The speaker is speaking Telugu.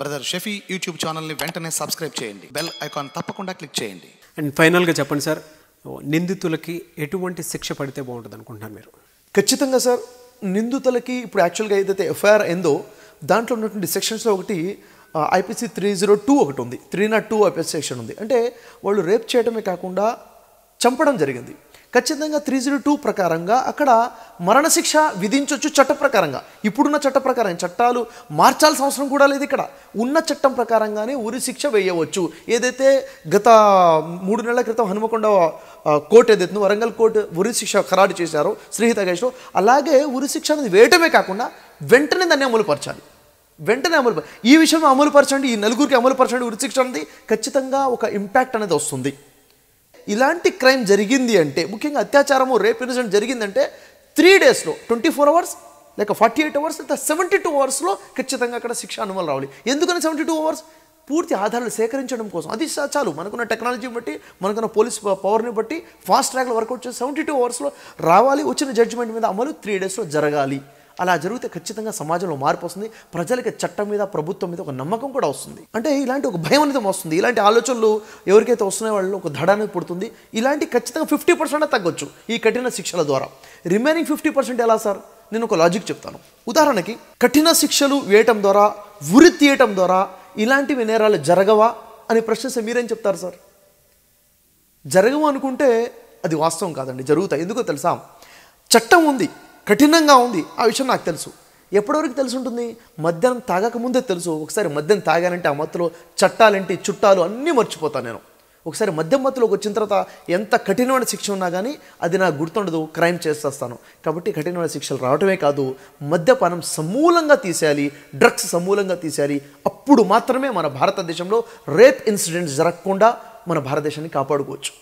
బ్రదర్ షెఫీ యూట్యూబ్ ఛానల్ని వెంటనే సబ్స్క్రైబ్ చేయండి బెల్ ఐకాన్ తప్పకుండా క్లిక్ చేయండి అండ్ ఫైనల్గా చెప్పండి సార్ నిందితులకి ఎటువంటి శిక్ష పడితే బాగుంటుంది అనుకుంటున్నారు మీరు ఖచ్చితంగా సార్ నిందితులకి ఇప్పుడు యాక్చువల్గా ఏదైతే ఎఫ్ఐఆర్ ఏందో దాంట్లో ఉన్నటువంటి సెక్షన్స్లో ఒకటి ఐపీసీ త్రీ జీరో టూ ఒకటి ఉంది three nought two IPC section ఉంది అంటే వాళ్ళు రేప్ చేయడమే కాకుండా చంపడం జరిగింది ఖచ్చితంగా త్రీ జీరో టూ ప్రకారంగా అక్కడ మరణశిక్ష విధించవచ్చు చట్ట ప్రకారంగా ఇప్పుడున్న చట్ట ప్రకారం చట్టాలు మార్చాల్సిన అవసరం కూడా లేదు ఇక్కడ ఉన్న చట్టం ప్రకారంగానే ఉరి శిక్ష వేయవచ్చు ఏదైతే గత మూడు నెలల క్రితం హనుమకొండ కోర్టు ఏదైతే వరంగల్ కోర్టు ఉరి శిక్ష ఖరారు చేశారో శ్రీహిత కేసులో అలాగే ఉరి శిక్ష అనేది వేయటమే కాకుండా వెంటనే దాన్ని అమలుపరచాలి వెంటనే అమలు ఈ విషయం అమలుపరచండి ఈ నలుగురికి అమలుపరచండి ఉరి శిక్ష అనేది ఖచ్చితంగా ఒక ఇంపాక్ట్ అనేది వస్తుంది ఇలాంటి క్రైమ్ జరిగింది అంటే ముఖ్యంగా అత్యాచారము రేప్ ఇన్సిడెంట్ జరిగిందంటే త్రీ డేస్లో ట్వంటీ ఫోర్ అవర్స్ లేక ఫార్టీ ఎయిట్ అవర్స్ లేదా సెవెంటీ టూ అవర్స్లో ఖచ్చితంగా అక్కడ శిక్ష అనుమతులు రావాలి ఎందుకని సెవెంటీ టూ అవర్స్ పూర్తి ఆధారాలు సేకరించడం కోసం అది చాలు మనకున్న టెక్నాలజీని బట్టి మనకున్న పోలీస్ పవర్ని బట్టి ఫాస్ట్ ట్రాక్లో వర్కౌట్ చేసి సెవెంటీ టూ అవర్స్లో రావాలి వచ్చిన జడ్జిమెంట్ మీద అమలు త్రీ డేస్లో జరగాలి అలా జరిగితే ఖచ్చితంగా సమాజంలో మార్పు వస్తుంది ప్రజలకి చట్టం మీద ప్రభుత్వం మీద ఒక నమ్మకం కూడా వస్తుంది అంటే ఇలాంటి ఒక భయం అనేది వస్తుంది ఇలాంటి ఆలోచనలు ఎవరికైతే వస్తున్నాయి వాళ్ళు ఒక దడ అనేది పుడుతుంది ఇలాంటి ఖచ్చితంగా ఫిఫ్టీ పర్సెంట్ తగ్గొచ్చు ఈ కఠిన శిక్షల ద్వారా రిమైనింగ్ ఫిఫ్టీ పర్సెంట్ ఎలా సార్ నేను ఒక లాజిక్ చెప్తాను ఉదాహరణకి కఠిన శిక్షలు వేయటం ద్వారా ఉరి తీయటం ద్వారా ఇలాంటివి నేరాలు జరగవా అని ప్రశ్నిస్తే మీరేం చెప్తారు సార్ జరగవు అనుకుంటే అది వాస్తవం కాదండి జరుగుతాయి ఎందుకో తెలుసా చట్టం ఉంది కఠినంగా ఉంది ఆ విషయం నాకు తెలుసు ఎప్పటివరకు తెలిసి ఉంటుంది మధ్యాహ్నం ముందే తెలుసు ఒకసారి మద్యం తాగానంటే ఆ మత్తులో చట్టాలంటే చుట్టాలు అన్నీ మర్చిపోతాను నేను ఒకసారి మద్యం మత్తులోకి వచ్చిన తర్వాత ఎంత కఠినమైన శిక్ష ఉన్నా కానీ అది నాకు గుర్తుండదు క్రైమ్ చేసేస్తాను కాబట్టి కఠినమైన శిక్షలు రావటమే కాదు మద్యపానం సమూలంగా తీసేయాలి డ్రగ్స్ సమూలంగా తీసేయాలి అప్పుడు మాత్రమే మన భారతదేశంలో రేప్ ఇన్సిడెంట్స్ జరగకుండా మన భారతదేశాన్ని కాపాడుకోవచ్చు